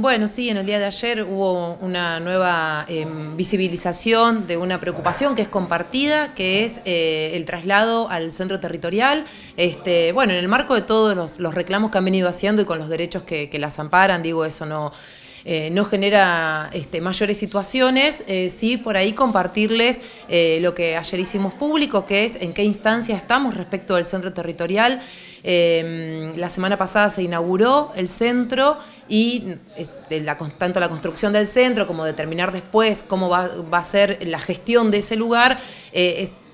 Bueno, sí, en el día de ayer hubo una nueva em, visibilización de una preocupación que es compartida, que es eh, el traslado al centro territorial, este, bueno, en el marco de todos los, reclamos que han venido haciendo y con los derechos que las amparan, digo, eso no... Eh, no genera este, mayores situaciones, eh, sí por ahí compartirles eh, lo que ayer hicimos público, que es en qué instancia estamos respecto del centro territorial. la semana pasada se inauguró el centro y tanto la construcción del centro como determinar después cómo va, a ser la gestión de ese lugar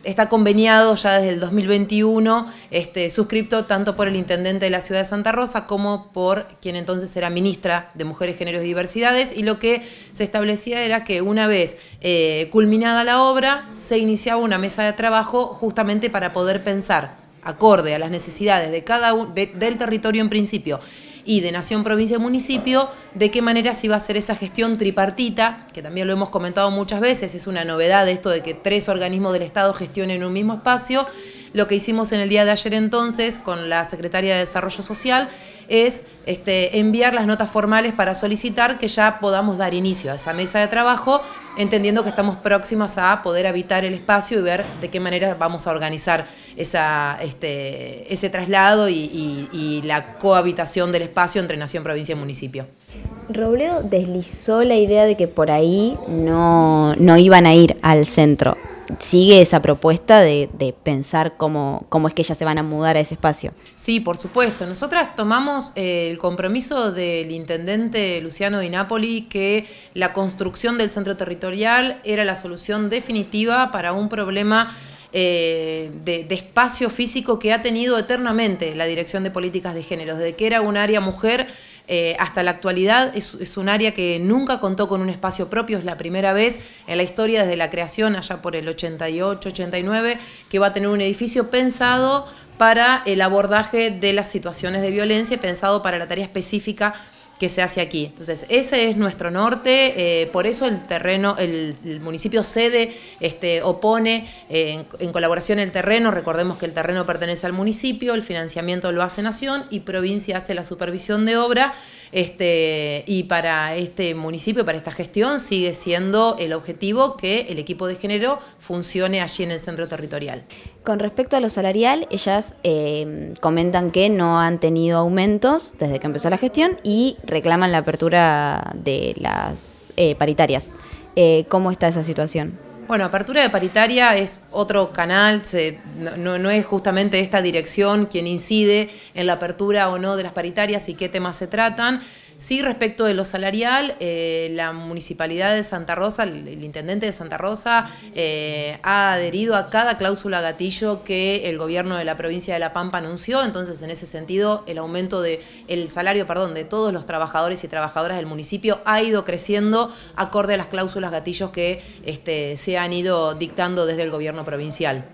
está conveniado ya desde el 2021, este, suscripto tanto por el intendente de la ciudad de Santa Rosa como por quien entonces era ministra de Mujeres, Géneros y Diversidades. Y lo que se establecía era que una vez eh, culminada la obra, se iniciaba una mesa de trabajo justamente para poder pensar acorde a las necesidades de cada del territorio en principio y de Nación, Provincia y Municipio, de qué manera se iba a hacer esa gestión tripartita, que también lo hemos comentado muchas veces, es una novedad esto de que tres organismos del Estado gestionen un mismo espacio, lo que hicimos en el día de ayer entonces con la Secretaria de Desarrollo Social es este, enviar las notas formales para solicitar que ya podamos dar inicio a esa mesa de trabajo, entendiendo que estamos próximas a poder habitar el espacio y ver de qué manera vamos a organizar este, ese traslado y, la cohabitación del espacio entre nación, provincia y municipio. Robledo deslizó la idea de que por ahí no, no iban a ir al centro sigue esa propuesta de, pensar cómo, es que ellas se van a mudar a ese espacio. Sí, por supuesto. Nosotras tomamos eh, el compromiso del intendente Luciano Di Napoli que la construcción del centro territorial era la solución definitiva para un problema eh, de, de, espacio físico que ha tenido eternamente la Dirección de Políticas de Género, de que era un área mujer eh, hasta la actualidad es, es, un área que nunca contó con un espacio propio, es la primera vez en la historia desde la creación, allá por el 88, 89, que va a tener un edificio pensado para el abordaje de las situaciones de violencia, pensado para la tarea específica que se hace aquí. Entonces, ese es nuestro norte, eh, por eso el terreno, el, municipio cede, este, opone eh, en, colaboración el terreno, recordemos que el terreno pertenece al municipio, el financiamiento lo hace Nación y provincia hace la supervisión de obra este, y para este municipio, para esta gestión, sigue siendo el objetivo que el equipo de género funcione allí en el centro territorial. Con respecto a lo salarial, ellas eh, comentan que no han tenido aumentos desde que empezó la gestión y reclaman la apertura de las eh, paritarias. Eh, ¿Cómo está esa situación? Bueno, Apertura de Paritaria es otro canal, no, es justamente esta dirección quien incide en la apertura o no de las paritarias y qué temas se tratan. Sí, respecto de lo salarial, eh, la municipalidad de Santa Rosa, el, intendente de Santa Rosa, eh, ha adherido a cada cláusula gatillo que el gobierno de la provincia de La Pampa anunció. Entonces, en ese sentido, el aumento del salario perdón, de todos los trabajadores y trabajadoras del municipio ha ido creciendo acorde a las cláusulas gatillos que este, se han ido dictando desde el gobierno provincial.